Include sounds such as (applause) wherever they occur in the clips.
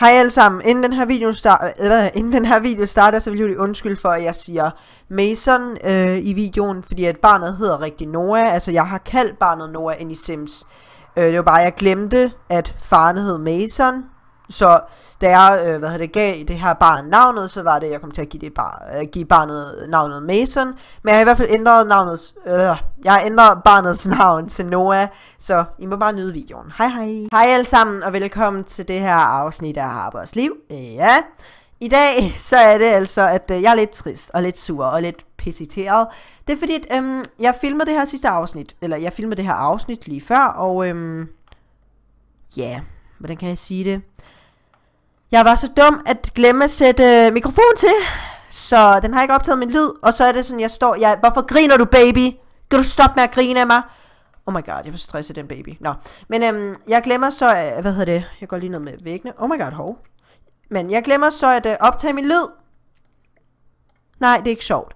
Hej alle sammen, inden den her video, starter, eller, inden den her video starter, så vil jeg lige undskylde for, at jeg siger Mason øh, i videoen, fordi at barnet hedder rigtig Noah, altså jeg har kaldt barnet Noah ind i Sims. Øh, det var bare, jeg glemte, at faren hed Mason, så da jeg øh, hvad hedder det, gav det her barn navnet, så var det, jeg kom til at give, det bar, øh, give barnet navnet Mason. Men jeg har i hvert fald ændret navnet, øh, jeg har ændret barnets (laughs) navn til Noah, så I må bare nyde videoen. Hej hej. Hej alle sammen, og velkommen til det her afsnit af Arbejds Liv. Ja, i dag så er det altså, at øh, jeg er lidt trist og lidt sur og lidt pissiteret. Det er fordi, at, øh, jeg filmede det her sidste afsnit, eller jeg filmede det her afsnit lige før, og øh, ja, hvordan kan jeg sige det? Jeg var så dum at glemme at sætte øh, mikrofon til, så den har ikke optaget min lyd. Og så er det sådan, jeg står, jeg, hvorfor griner du baby? Kan du stoppe med at grine af mig? Oh my god, jeg får stresset den baby. Nå, men øhm, jeg glemmer så, øh, hvad hedder det? Jeg går lige ned med væggene. Oh my god, hov. Men jeg glemmer så at øh, optage min lyd. Nej, det er ikke sjovt.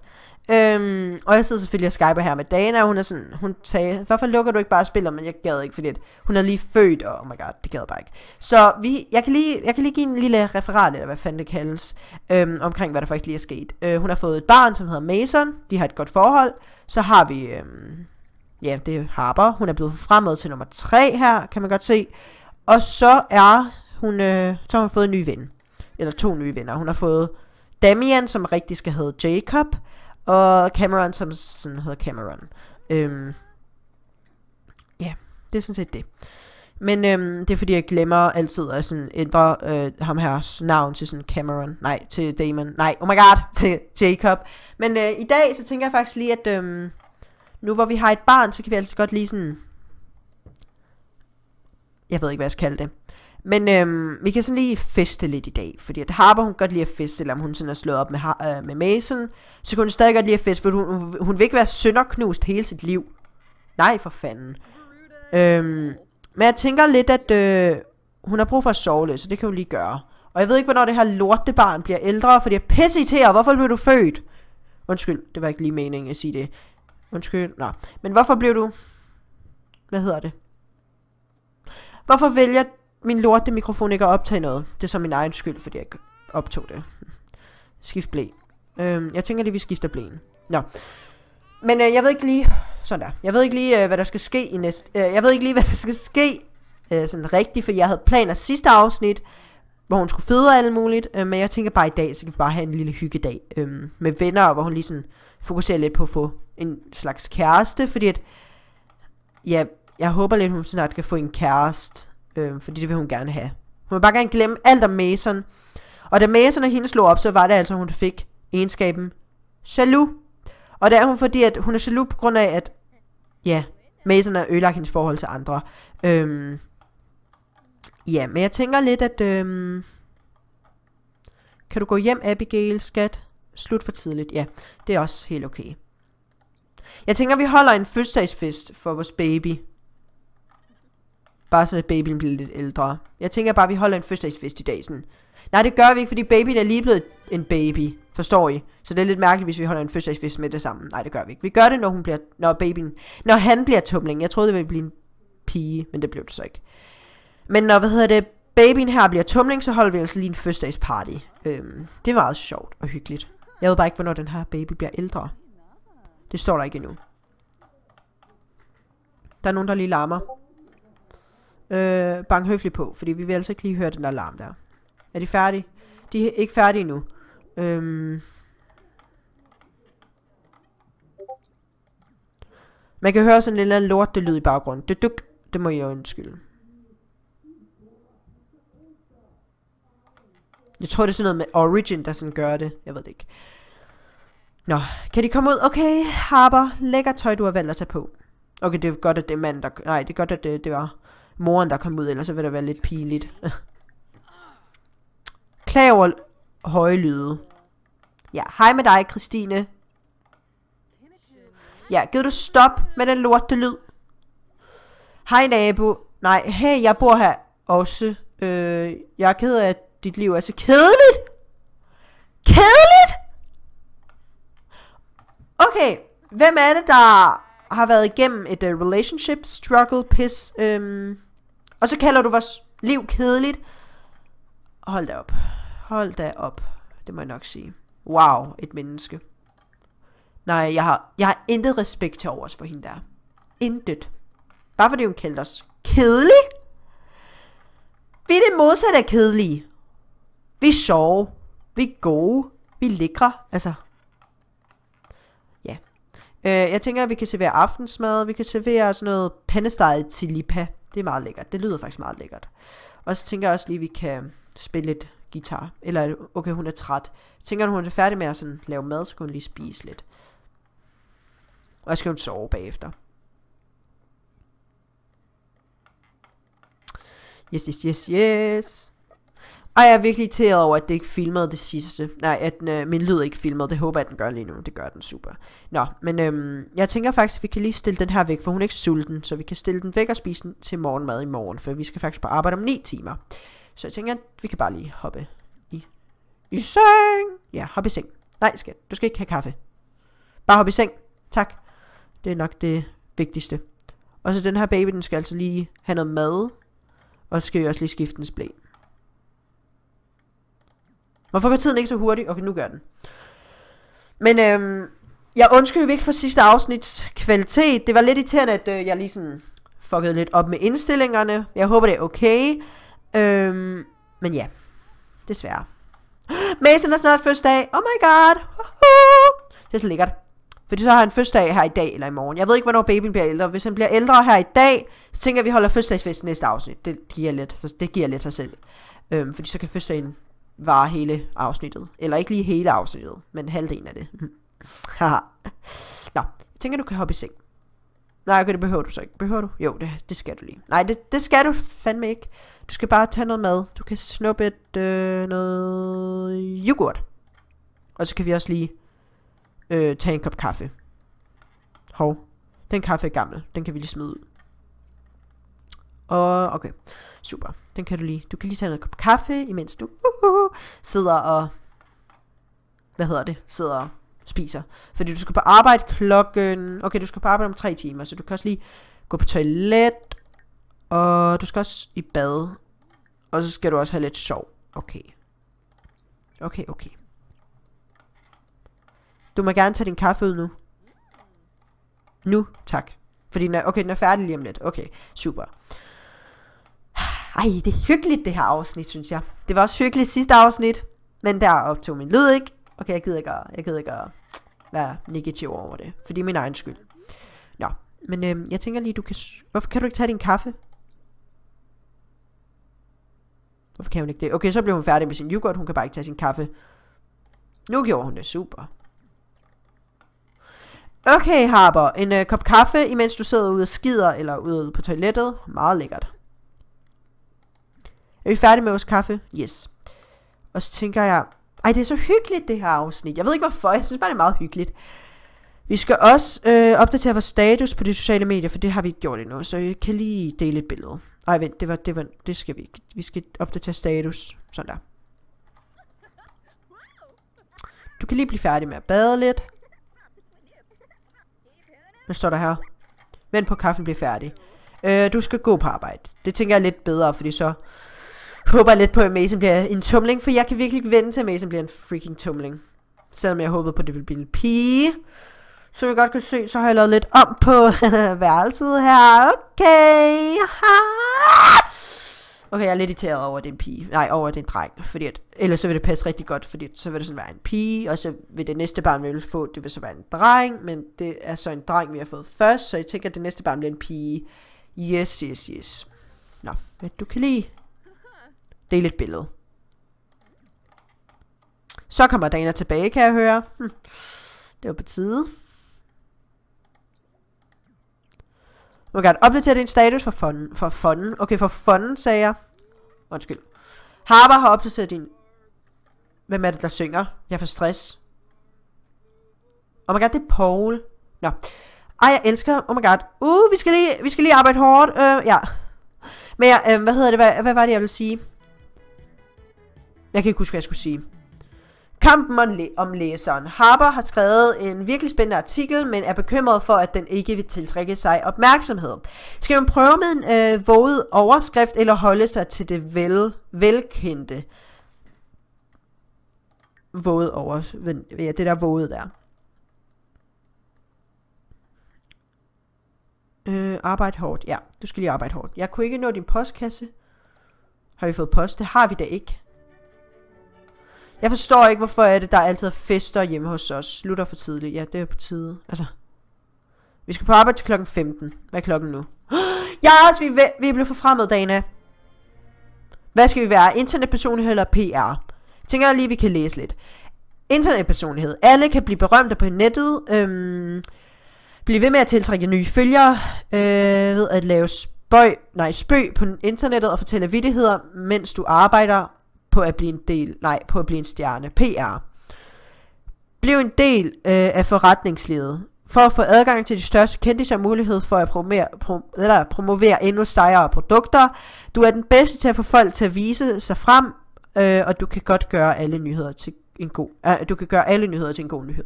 Øhm, og jeg sidder selvfølgelig og skyper her med Dana, og hun er sådan, hun sagde, hvorfor lukker du ikke bare spillet, men jeg gad ikke, fordi hun er lige født, og oh my god, det gad bare ikke. Så vi, jeg, kan lige, jeg kan lige give en lille referat, eller hvad fanden det kaldes, øhm, omkring hvad der faktisk lige er sket. Øh, hun har fået et barn, som hedder Mason, de har et godt forhold, så har vi, øhm, ja, det er Harper, hun er blevet fremad til nummer 3 her, kan man godt se, og så er hun, øh, så har hun fået en ny ven, eller to nye venner, hun har fået Damian, som rigtig skal hedde Jacob, og Cameron, som sådan hedder Cameron. Øhm, ja, det er sådan set det. Men øhm, det er fordi, jeg glemmer altid at sådan ændre øh, ham her navn til sådan Cameron. Nej, til Damon. Nej, oh my god, (laughs) til Jacob. Men øh, i dag, så tænker jeg faktisk lige, at øhm, nu hvor vi har et barn, så kan vi altså godt lige sådan... Jeg ved ikke, hvad jeg skal kalde det. Men øhm, vi kan sådan lige feste lidt i dag, fordi at Harper hun godt lide at feste, selvom hun sådan er slået op med, øh, med Mason. Så kan hun stadig godt lide at feste, for hun, hun, hun vil ikke være sønderknust hele sit liv. Nej, for fanden. Øhm, men jeg tænker lidt, at øh, hun har brug for at sove lidt, så det kan hun lige gøre. Og jeg ved ikke, hvornår det her lortebarn bliver ældre, fordi jeg pisse tæer. Hvorfor blev du født? Undskyld, det var ikke lige meningen at sige det. Undskyld, nå. Men hvorfor blev du... Hvad hedder det? Hvorfor vælger min lorte mikrofon ikke at optage noget. Det er så min egen skyld, fordi jeg ikke optog det. Skift blæ. Øhm, jeg tænker lige, vi skifter blæen. Nå. Men øh, jeg ved ikke lige... Sådan der. Jeg ved ikke lige, øh, hvad der skal ske i næste... Øh, jeg ved ikke lige, (laughs) hvad der skal ske øh, sådan rigtigt, fordi jeg havde planer sidste afsnit, hvor hun skulle føde og alt muligt. Øh, men jeg tænker bare i dag, så kan vi bare have en lille hyggedag øh, med venner, hvor hun lige sådan fokuserer lidt på at få en slags kæreste, fordi at... Ja, jeg håber lidt, hun snart kan få en kæreste. Øh, fordi det vil hun gerne have. Hun vil bare gerne glemme alt om Mason. Og da Mason og hende slog op, så var det altså, hun fik egenskaben jaloux. Og det er hun, fordi at hun er jaloux på grund af, at ja, Mason har ødelagt hendes forhold til andre. Øhm, ja, men jeg tænker lidt, at... Øhm, kan du gå hjem, Abigail, skat? Slut for tidligt. Ja, det er også helt okay. Jeg tænker, vi holder en fødselsdagsfest for vores baby. Bare så at babyen bliver lidt ældre. Jeg tænker bare, at vi holder en fødselsdagsfest i dag, sådan. Nej, det gør vi ikke, fordi babyen er lige blevet en baby. Forstår I? Så det er lidt mærkeligt, hvis vi holder en fødselsdagsfest med det sammen. Nej, det gør vi ikke. Vi gør det, når hun bliver... Når babyen... Når han bliver tumling. Jeg troede, det ville blive en pige, men det blev det så ikke. Men når, hvad hedder det, babyen her bliver tumling, så holder vi altså lige en fødselsdagsparty. Øhm, det var meget sjovt og hyggeligt. Jeg ved bare ikke, hvornår den her baby bliver ældre. Det står der ikke endnu. Der er nogen, der lige larmer. Øh, bank høfligt på, fordi vi vil altså ikke lige høre den alarm der. Er de færdige? De er ikke færdige nu. Øhm. Man kan høre sådan en lille anden lort, det lyd i baggrunden. Det duk, det må jeg undskylde. Jeg tror, det er sådan noget med Origin, der sådan gør det. Jeg ved det ikke. Nå, kan de komme ud? Okay, Harper, lækker tøj, du har valgt at tage på. Okay, det er godt, at det er mand, der... Nej, det er godt, at det, det var moren, der kom ud, ellers så vil det være lidt pinligt. (laughs) Klag over høje lyde. Ja, hej med dig, Christine. Ja, giv du stop med den lorte lyd? Hej nabo. Nej, hey, jeg bor her også. Øh, jeg er ked af, at dit liv er så kedeligt. Kedeligt? Okay, hvem er det, der har været igennem et uh, relationship struggle piss. Øhm, og så kalder du vores liv kedeligt. Hold da op. Hold da op. Det må jeg nok sige. Wow, et menneske. Nej, jeg har, jeg har intet respekt til overs for hende der. Intet. Bare fordi hun kaldte os kedelig. Vi er det modsatte af kedelige. Vi er sjove. Vi er gode. Vi er lækre. Altså, Øh, jeg tænker, at vi kan servere aftensmad, vi kan servere sådan noget til lipa. Det er meget lækkert, det lyder faktisk meget lækkert. Og så tænker jeg også lige, at vi kan spille lidt guitar. Eller okay, hun er træt. Jeg tænker, når hun er færdig med at sådan lave mad, så kan hun lige spise lidt. Og så skal hun sove bagefter. Yes, yes, yes, yes. Ej, jeg er virkelig irriteret over, at det ikke filmede det sidste. Nej, at den, øh, min lyd ikke filmede. Det håber jeg, den gør lige nu. Det gør den super. Nå, men øhm, jeg tænker faktisk, at vi kan lige stille den her væk, for hun er ikke sulten. Så vi kan stille den væk og spise den til morgenmad i morgen, for vi skal faktisk på arbejde om 9 timer. Så jeg tænker, at vi kan bare lige hoppe i, i seng. Ja, hoppe i seng. Nej, skat, du skal ikke have kaffe. Bare hoppe i seng. Tak. Det er nok det vigtigste. Og så den her baby, den skal altså lige have noget mad. Og så skal vi også lige skifte dens blæ. Hvorfor går tiden ikke så hurtigt? Okay, nu gør den. Men øhm, jeg undskylder ikke for sidste afsnits kvalitet. Det var lidt irriterende, at øh, jeg lige sådan fuckede lidt op med indstillingerne. Jeg håber, det er okay. Øhm, men ja, desværre. Mason har snart dag. Oh my god. Det er så lækkert. Fordi så har han dag her i dag eller i morgen. Jeg ved ikke, hvornår babyen bliver ældre. Hvis han bliver ældre her i dag, så tænker jeg, at vi holder fødselsdagsfest næste afsnit. Det giver lidt, så det giver lidt sig selv. Øhm, fordi så kan fødselsdagen var hele afsnittet. Eller ikke lige hele afsnittet, men halvdelen af det. (laughs) Nå, jeg tænker, du kan hoppe i seng. Nej, okay, det behøver du så ikke. Behøver du? Jo, det, det skal du lige. Nej, det, det skal du fandme ikke. Du skal bare tage noget mad. Du kan snuppe et, øh, noget yoghurt. Og så kan vi også lige øh, tage en kop kaffe. Hov. Den kaffe er gammel. Den kan vi lige smide ud. Og okay. Super, den kan du lige. Du kan lige tage en kop kaffe, imens du uh, uh, uh, sidder og... Hvad hedder det? Sidder og spiser. Fordi du skal på arbejde klokken... Okay, du skal på arbejde om tre timer, så du kan også lige gå på toilet. Og du skal også i bad. Og så skal du også have lidt sov. Okay. Okay, okay. Du må gerne tage din kaffe ud nu. Nu, tak. Fordi den er, okay, den er færdig lige om lidt. Okay, super. Ej, det er hyggeligt det her afsnit, synes jeg. Det var også hyggeligt sidste afsnit, men der optog min lyd ikke. Okay, jeg gider ikke, at, jeg gider ikke at være negativ over det, for det er min egen skyld. Nå, men øhm, jeg tænker lige, du kan... Hvorfor kan du ikke tage din kaffe? Hvorfor kan hun ikke det? Okay, så blev hun færdig med sin yoghurt, hun kan bare ikke tage sin kaffe. Nu gjorde hun det super. Okay, Harper, en øh, kop kaffe, imens du sidder ude og skider, eller ude på toilettet. Meget lækkert. Er vi færdige med vores kaffe? Yes. Og så tænker jeg, ej, det er så hyggeligt, det her afsnit. Jeg ved ikke hvorfor, jeg synes bare, det er meget hyggeligt. Vi skal også øh, opdatere vores status på de sociale medier, for det har vi ikke gjort endnu, så jeg kan lige dele et billede. Ej, vent, det var, det var, det skal vi ikke. Vi skal opdatere status, sådan der. Du kan lige blive færdig med at bade lidt. Hvad står der her? Vent på kaffen bliver færdig. Øh, du skal gå på arbejde. Det tænker jeg er lidt bedre, fordi så håber lidt på, at Mason bliver en tumling, for jeg kan virkelig ikke vente til, at Mason bliver en freaking tumling. Selvom jeg håbede på, at det ville blive en pige. Så vi godt kan se, så har jeg lavet lidt om på (laughs) værelset her. Okay. Okay, jeg er lidt irriteret over, at det er en pige. Nej, over, at det er en dreng. Fordi at, ellers så vil det passe rigtig godt, fordi så vil det sådan være en pige, og så vil det næste barn, vi vil få, det vil så være en dreng, men det er så en dreng, vi har fået først, så jeg tænker, at det næste barn bliver en pige. Yes, yes, yes. Nå, hvad du kan lide dele et billede. Så kommer Dana tilbage, kan jeg høre. Hm. Det var på tide. Du må gerne opdatere din status for fonden. For fonden. Okay, for fonden, sagde jeg. Undskyld. Harper har opdateret din... Hvem er det, der synger? Jeg får stress. Oh my god, det er Paul. Nå. Ej, jeg elsker. Oh my god. Uh, vi skal lige, vi skal lige arbejde hårdt. Uh, ja. Men jeg, øh, hvad hedder det? Hvad, hvad var det, jeg ville sige? Jeg kan ikke huske, hvad jeg skulle sige. Kampen om, læ- om læseren. Harper har skrevet en virkelig spændende artikel, men er bekymret for, at den ikke vil tiltrække sig opmærksomhed. Skal man prøve med en øh, våget overskrift, eller holde sig til det vel, velkendte? Våget over, ja, det der våget der. Øh, arbejde hårdt. Ja, du skal lige arbejde hårdt. Jeg kunne ikke nå din postkasse. Har vi fået post? Det har vi da ikke. Jeg forstår ikke, hvorfor er det, der er altid er fester hjemme hos os. Slutter for tidligt. Ja, det er på tide. Altså. Vi skal på arbejde til klokken 15. Hvad er klokken nu? Ja, yes, (gasps) vi, vi er blevet forfremmet, Dana. Hvad skal vi være? Internetpersonlighed eller PR? Tænker jeg lige, vi kan læse lidt. Internetpersonlighed. Alle kan blive berømte på nettet. Øhm, blive ved med at tiltrække nye følgere. Øh, ved at lave spøj, nej, spøg på internettet og fortælle vidtigheder, mens du arbejder på at blive en del, nej, på at blive en stjerne, PR. Bliv en del øh, af forretningslivet. For at få adgang til de største kendtiser mulighed for at promovere, prom, eller promovere endnu stærkere produkter. Du er den bedste til at få folk til at vise sig frem, øh, og du kan godt gøre alle nyheder til en god, øh, du kan gøre alle nyheder til en god nyhed.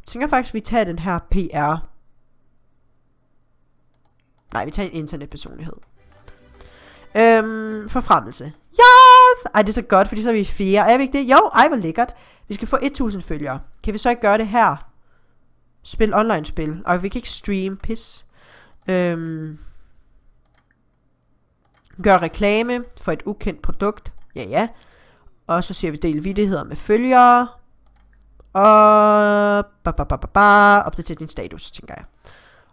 Jeg tænker faktisk, at vi tager den her PR. Nej, vi tager en internetpersonlighed. Øhm, forfremmelse. Yes! Ej, det er så godt, fordi så er vi fire. Er vi ikke det? Jo, ej, hvor lækkert. Vi skal få 1000 følgere. Kan vi så ikke gøre det her? Spil online-spil. Og vi kan ikke streame. Pis. Øhm, gør reklame for et ukendt produkt. Ja, ja. Og så ser vi del vidtigheder med følgere. Og... Ba, ba, ba, ba, ba, opdater din status, tænker jeg.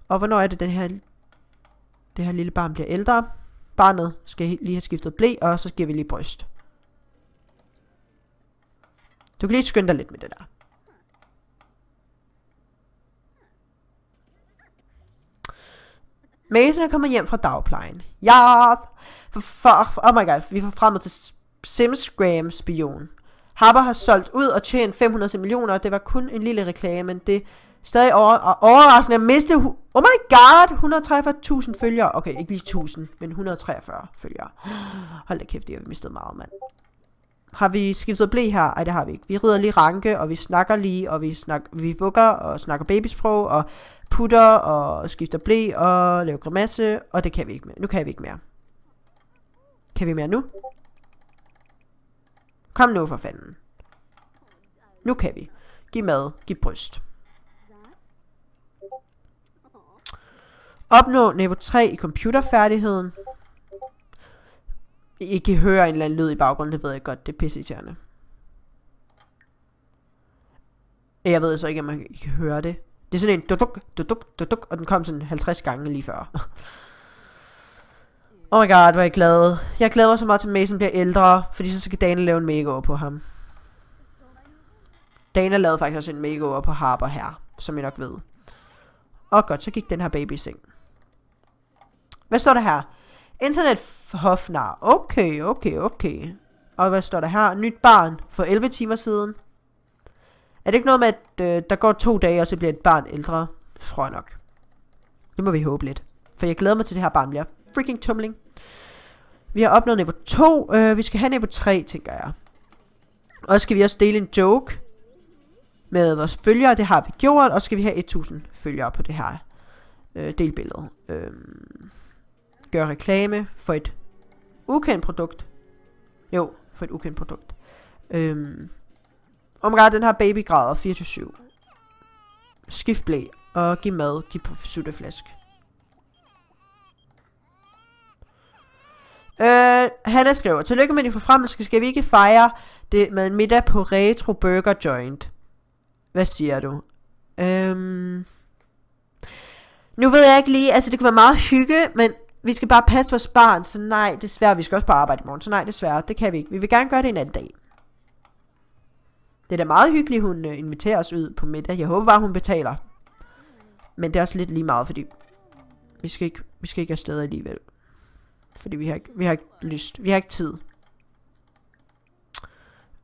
Og hvornår er det, den her, det her lille barn bliver ældre? Barnet skal lige have skiftet blæ, og så giver vi lige bryst. Du kan lige skynde dig lidt med det der. Mason er kommet hjem fra dagplejen. Yes! For, for, oh my god, vi får fremmed til Sims Graham spion. Harper har solgt ud og tjent 500 millioner, og det var kun en lille reklame, men det Stadig over, overraskende at miste... Oh my god! 143.000 følgere. Okay, ikke lige 1000, men 143 følgere. Hold da kæft, det har vi mistet meget, mand. Har vi skiftet blæ her? Ej, det har vi ikke. Vi rider lige ranke, og vi snakker lige, og vi, snak, vi vugger, og snakker babysprog, og putter, og skifter blæ, og laver grimasse, og det kan vi ikke mere. Nu kan vi ikke mere. Kan vi mere nu? Kom nu for fanden. Nu kan vi. Giv mad, giv bryst. Opnå niveau 3 i computerfærdigheden. I kan høre en eller anden lyd i baggrunden, det ved jeg godt, det er pisseirriterende. Jeg ved så ikke, om man kan høre det. Det er sådan en duduk, duduk, duduk, og den kom sådan 50 gange lige før. oh my god, hvor er jeg glad. Jeg glæder mig så meget til Mason bliver ældre, fordi så skal Dana lave en makeover på ham. Dana lavede faktisk også en makeover på Harper her, som I nok ved. Og godt, så gik den her baby i seng. Hvad står der her? Internethofnar. Okay, okay, okay. Og hvad står der her? Nyt barn for 11 timer siden. Er det ikke noget med, at øh, der går to dage, og så bliver et barn ældre? Tror jeg nok. Det må vi håbe lidt. For jeg glæder mig til, det her barn bliver freaking tumbling. Vi har opnået niveau 2. Øh, vi skal have niveau 3, tænker jeg. Og så skal vi også dele en joke med vores følgere. Det har vi gjort. Og så skal vi have 1000 følgere på det her øh, delbillede. Øh gøre reklame for et ukendt produkt. Jo, for et ukendt produkt. Øhm. Omgang, oh den her babygrader 4-7. Skift blæ og giv mad, giv på sutteflask. Øh, Hanna skriver, Tillykke med din forfremmelse, skal vi ikke fejre det med en middag på Retro Burger Joint? Hvad siger du? Øhm... Nu ved jeg ikke lige, altså det kunne være meget hygge, men vi skal bare passe vores barn, så nej, desværre, vi skal også på arbejde i morgen, så nej, desværre, det kan vi ikke. Vi vil gerne gøre det en anden dag. Det er da meget hyggeligt, hun øh, inviterer os ud på middag. Jeg håber bare, hun betaler. Men det er også lidt lige meget, fordi vi skal ikke, vi skal ikke afsted alligevel. Fordi vi har, ikke, vi har ikke lyst. Vi har ikke tid.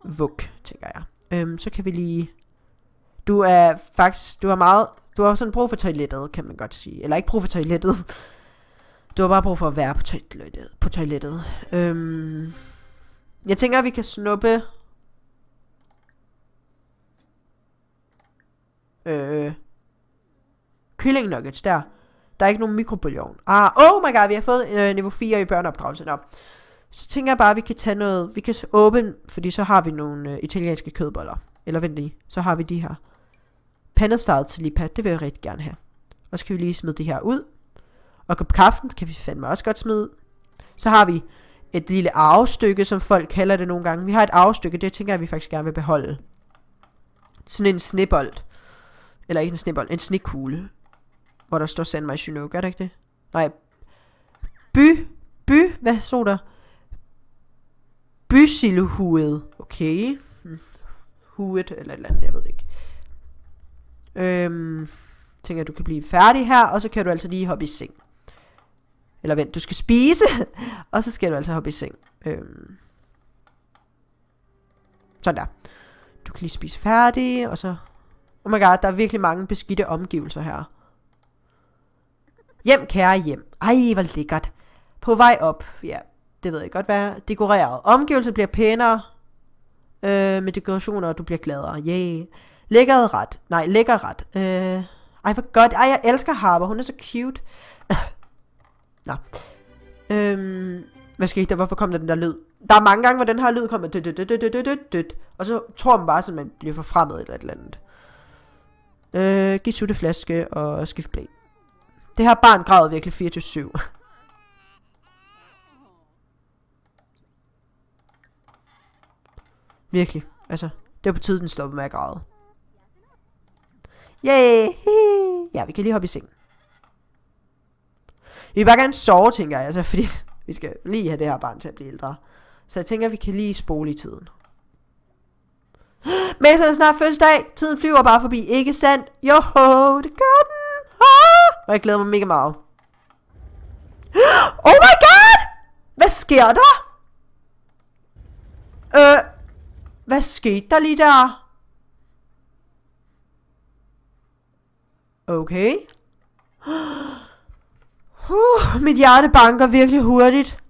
Vuk, tænker jeg. Øhm, så kan vi lige... Du er faktisk... Du har meget... Du har sådan brug for toilettet, kan man godt sige. Eller ikke brug for toilettet. Du har bare brug for at være på toilettet. På toilettet. Øhm, jeg tænker, at vi kan snuppe... Øh, killing nuggets der. Der er ikke nogen mikrobølgeovn. Ah, oh my god, vi har fået øh, niveau 4 i børneopdragelsen op. Så tænker jeg bare, at vi kan tage noget... Vi kan åbne, fordi så har vi nogle øh, italienske kødboller. Eller vent lige, så har vi de her. Pandestyle til pat, det vil jeg rigtig gerne have. Og så kan vi lige smide det her ud. Og kop kaffen kan vi fandme også godt smide. Så har vi et lille arvestykke, som folk kalder det nogle gange. Vi har et arvestykke, det tænker jeg, vi faktisk gerne vil beholde. Sådan en snibbold. Eller ikke en snibbold, en snikugle. Hvor der står send mig i gør det ikke det? Nej. By, by, hvad så der? Bysilhuet. Okay. Hm. Huet, eller et eller andet, jeg ved det ikke. Øhm, tænker, at du kan blive færdig her, og så kan du altså lige hoppe i seng. Eller vent, du skal spise, (laughs) og så skal du altså hoppe i seng. Øhm. Sådan der. Du kan lige spise færdig, og så... Oh my god, der er virkelig mange beskidte omgivelser her. Hjem, kære hjem. Ej, hvor lækkert. På vej op. Ja, det ved jeg godt hvad. Dekoreret. Omgivelser bliver pænere. Øh, med dekorationer, og du bliver gladere. Yeah. Lækker ret. Nej, lækker ret. Øh, ej, hvor godt. Ej, jeg elsker Harper. Hun er så cute. (laughs) Nå. Øhm, hvad skete der? Hvorfor kom der den der lyd? Der er mange gange, hvor den her lyd kommer. Død, død, død, død, og så tror man bare, at man bliver forfremmet eller et eller andet. Øh, giv sutte flaske og skift blæ. Det her barn græder virkelig 24-7. (laughs) virkelig. Altså, det var på tiden, den stopper med at græde. Yay! Yeah. (laughs) Ja, vi kan lige hoppe i seng. Vi vil bare gerne sove, tænker jeg, altså, (laughs) fordi vi skal lige have det her barn til at blive ældre. Så jeg tænker, at vi kan lige spole i tiden. (gasps) Mason er snart fødselsdag. Tiden flyver bare forbi, ikke sandt? Joho, det gør den. Ah! Og jeg glæder mig mega meget. (gasps) Oh my god! Hvad sker der? Øh, hvad skete der lige der? Okay. (gasps) Uh, mit hjerte banker virkelig hurtigt.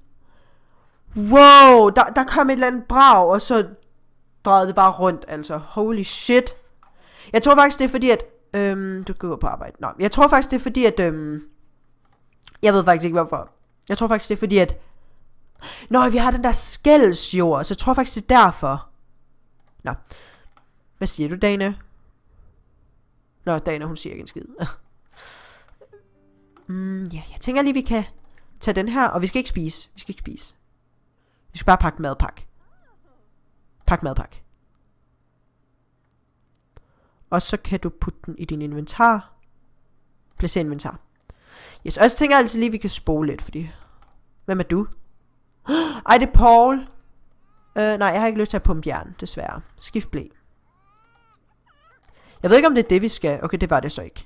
Wow, der, der kom et eller andet brag, og så drejede det bare rundt, altså. Holy shit. Jeg tror faktisk, det er fordi, at... Øhm, du går på arbejde. Nå, jeg tror faktisk, det er fordi, at... Øhm, jeg ved faktisk ikke, hvorfor. Jeg tror faktisk, det er fordi, at... Nå, vi har den der skældsjord, så jeg tror faktisk, det er derfor. Nå. Hvad siger du, Dana? Nå, Dana, hun siger ikke en skid. (laughs) Mm, ja, jeg tænker lige, vi kan tage den her, og vi skal ikke spise. Vi skal ikke spise. Vi skal bare pakke madpak. Pak madpak. Og så kan du putte den i din inventar. Placere inventar. Yes, og så tænker jeg altså lige, at vi kan spole lidt, fordi... Hvem er du? (gasps) Ej, det er Paul. Øh, nej, jeg har ikke lyst til at pumpe jern, desværre. Skift blæ. Jeg ved ikke, om det er det, vi skal. Okay, det var det så ikke.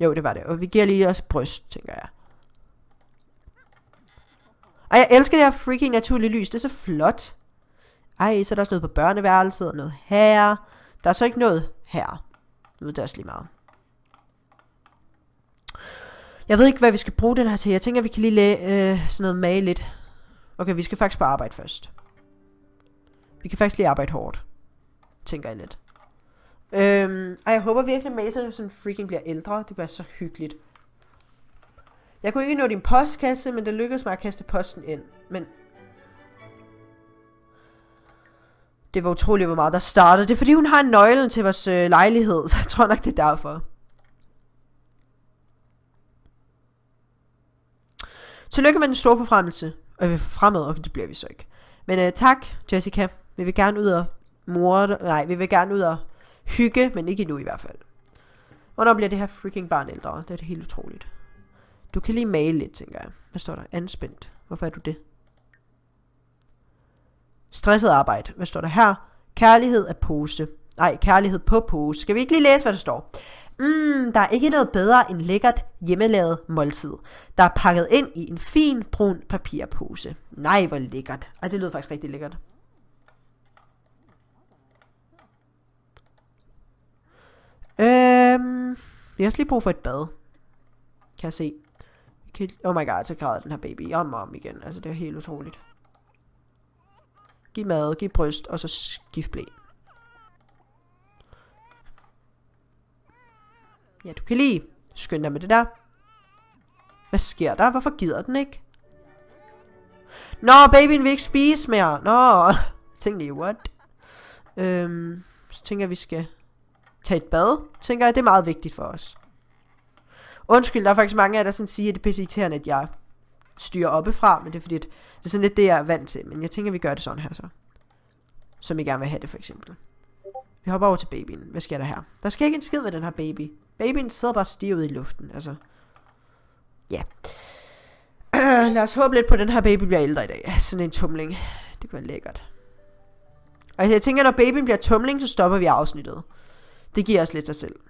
Jo, det var det. Og vi giver lige os bryst, tænker jeg. Og jeg elsker det her freaking naturlige lys. Det er så flot. Ej, så er der også noget på børneværelset og noget her. Der er så ikke noget her. Nu er det også lige meget. Jeg ved ikke, hvad vi skal bruge den her til. Jeg tænker, vi kan lige lade øh, sådan noget mage lidt. Okay, vi skal faktisk bare arbejde først. Vi kan faktisk lige arbejde hårdt. Tænker jeg lidt. Øhm, og jeg håber virkelig, at Mason sådan freaking bliver ældre. Det bliver så hyggeligt. Jeg kunne ikke nå din postkasse, men det lykkedes mig at kaste posten ind. Men... Det var utroligt, hvor meget der startede. Det er fordi, hun har nøglen til vores øh, lejlighed, så jeg tror nok, det er derfor. Tillykke med den store forfremmelse. Og vi fremad, okay, det bliver vi så ikke. Men øh, tak, Jessica. Vi vil gerne ud og mor... Nej, vi vil gerne ud og hygge, men ikke endnu i hvert fald. Hvornår bliver det her freaking barn ældre? Det er det helt utroligt. Du kan lige male lidt, tænker jeg. Hvad står der? Anspændt. Hvorfor er du det? Stresset arbejde. Hvad står der her? Kærlighed af pose. Nej, kærlighed på pose. Skal vi ikke lige læse, hvad der står? Mm, der er ikke noget bedre end lækkert hjemmelavet måltid, der er pakket ind i en fin brun papirpose. Nej, hvor lækkert. Ej, det lyder faktisk rigtig lækkert. Øhm, jeg har også lige brug for et bad. Kan jeg se. Okay. Oh my god, så græder den her baby om og om igen. Altså, det er helt utroligt. Giv mad, giv bryst, og så skift blæ. Ja, du kan lige skynde dig med det der. Hvad sker der? Hvorfor gider den ikke? Nå, babyen vil ikke spise mere. Nå, (laughs) jeg tænkte lige, what? Øhm, så tænker jeg, vi skal tage et bad, tænker jeg, det er meget vigtigt for os. Undskyld, der er faktisk mange af jer, der sådan siger, at det er pisse at jeg styrer oppefra, men det er fordi, at det er sådan lidt det, jeg er vant til. Men jeg tænker, at vi gør det sådan her så. Som I gerne vil have det, for eksempel. Vi hopper over til babyen. Hvad sker der her? Der sker ikke en skid med den her baby. Babyen sidder bare stiv ud i luften, altså. Ja. Øh, (clears throat) lad os håbe lidt på, at den her baby bliver ældre i dag. Sådan en tumling. Det kunne være lækkert. Altså, jeg tænker, når babyen bliver tumling, så stopper vi afsnittet. Det giver os lidt sig selv.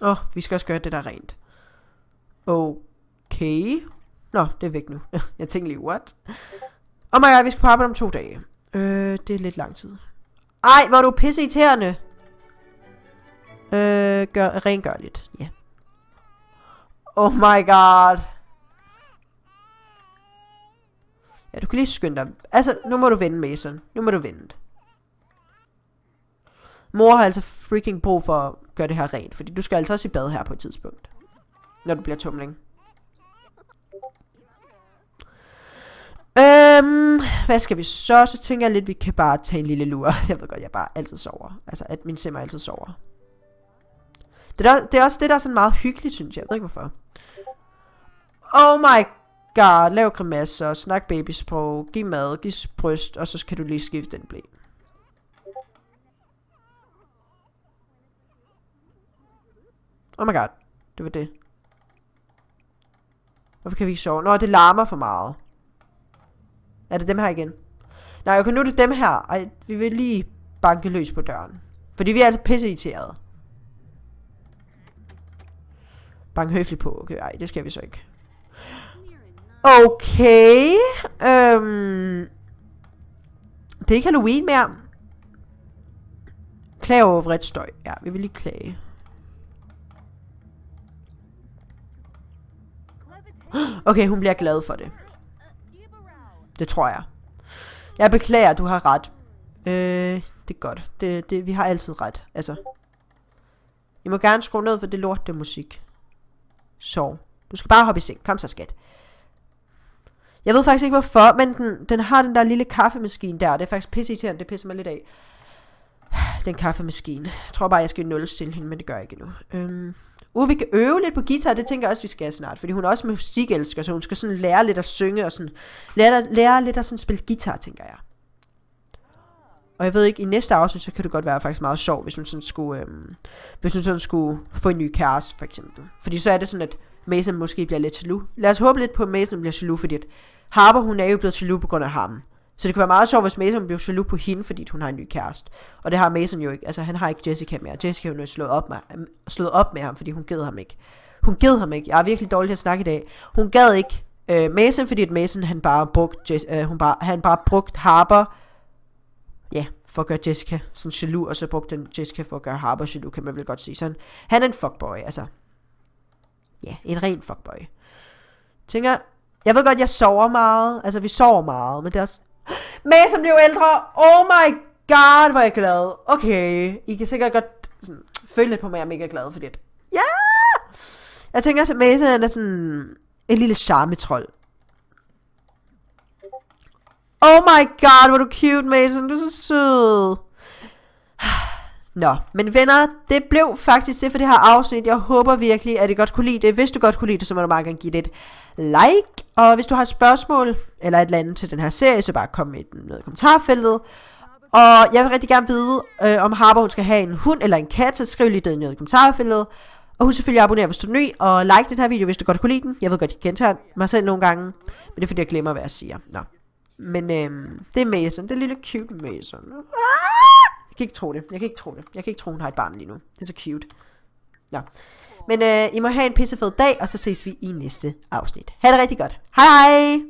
Åh, oh, vi skal også gøre det der rent. Okay. Nå, det er væk nu. (laughs) jeg tænkte lige, what? Oh my god, vi skal på arbejde om to dage. Øh, det er lidt lang tid. Ej, hvor er du pisseirriterende. Øh, gør, rengør lidt. Ja. Yeah. Oh my god. Ja, du kan lige skynde dig. Altså, nu må du vende, Mason. Nu må du vende. Mor har altså freaking brug for at gøre det her rent, fordi du skal altså også i bad her på et tidspunkt. Når du bliver tumling. Øhm, hvad skal vi så? Så tænker jeg lidt, vi kan bare tage en lille lur. (laughs) Jeg ved godt, jeg bare altid sover. Altså, at min simmer altid sover. Det, der, det er også det, der er sådan meget hyggeligt, synes jeg. Jeg ved ikke, hvorfor. Oh my god. Lav grimasser, snak babysprog, giv mad, giv bryst, og så kan du lige skifte den blæ. Oh my god. Det var det. Hvorfor kan vi ikke sove? Nå, det larmer for meget. Er det dem her igen? Nej, okay, nu er det dem her. Ej, vi vil lige banke løs på døren. Fordi vi er altså pisse irriterede. Bank høfligt på. Okay, ej, det skal vi så ikke. Okay. Øhm. Det er ikke Halloween mere. Klage over vredt støj. Ja, vi vil lige klage. (gasps) Okay, hun bliver glad for det. Det tror jeg. Jeg beklager, du har ret. Øh, det er godt. Det, det, vi har altid ret. Altså. I må gerne skrue ned for det lort, det musik. Så. Du skal bare hoppe i seng. Kom så, skat. Jeg ved faktisk ikke hvorfor, men den, den har den der lille kaffemaskine der. Det er faktisk irriterende. Det pisser mig lidt af. (sighs) Den kaffemaskine. Jeg tror bare, jeg skal nulstille hende, men det gør jeg ikke endnu. Øhm. Uh, vi kan øve lidt på guitar, det tænker jeg også, vi skal snart, fordi hun er også musikelsker, så hun skal sådan lære lidt at synge og sådan, lære, lære lidt at sådan spille guitar, tænker jeg. Og jeg ved ikke, i næste afsnit, så kan det godt være faktisk meget sjovt, hvis hun sådan skulle, øhm, hvis hun sådan skulle få en ny kæreste, for eksempel. Fordi så er det sådan, at Mason måske bliver lidt jaloux. Lad os håbe lidt på, at Mason bliver jaloux, fordi at Harper, hun er jo blevet jaloux på grund af ham. Så det kunne være meget sjovt, hvis Mason blev jaloux på hende, fordi hun har en ny kæreste. Og det har Mason jo ikke. Altså, han har ikke Jessica mere. Jessica hun er slået op med, slået op med ham, fordi hun gad ham ikke. Hun gad ham ikke. Jeg er virkelig dårlig til at snakke i dag. Hun gad ikke øh, Mason, fordi at Mason, han bare brugt, Jess, øh, hun bare, han bare brugt Harper. Ja, for at gøre Jessica sådan jaloux, og så brugte den Jessica for at gøre Harper jaloux, kan man vel godt sige. Sådan. Han er en fuckboy, altså. Ja, en ren fuckboy. Tænker, jeg ved godt, jeg sover meget. Altså, vi sover meget, men det er også som blev ældre. Oh my god, hvor jeg glad. Okay, I kan sikkert godt sådan, føle lidt på mig, at jeg er mega glad for det. Ja! Yeah! Jeg tænker, at Mase er sådan en lille charmetrol. Oh my god, hvor du cute, Mason. Du er så sød. Nå, men venner, det blev faktisk det for det her afsnit. Jeg håber virkelig, at I godt kunne lide det. Hvis du godt kunne lide det, så må du meget gerne give det et like. Og hvis du har et spørgsmål eller et eller andet til den her serie, så bare kom med noget i kommentarfeltet. Og jeg vil rigtig gerne vide, øh, om Harper hun skal have en hund eller en kat, så skriv lige det ned i kommentarfeltet. Og husk selvfølgelig at abonnere, hvis du er ny, og like den her video, hvis du godt kunne lide den. Jeg ved godt, I gentager mig selv nogle gange, men det er fordi, jeg glemmer, hvad jeg siger. Nå. Men øh, det er Mason, det er lille cute Mason. Ah! Jeg kan ikke tro det. Jeg kan ikke tro det. Jeg kan ikke tro, hun har et barn lige nu. Det er så cute. Nå. Men øh, I må have en pissefed dag, og så ses vi i næste afsnit. Ha' det rigtig godt. Hej hej!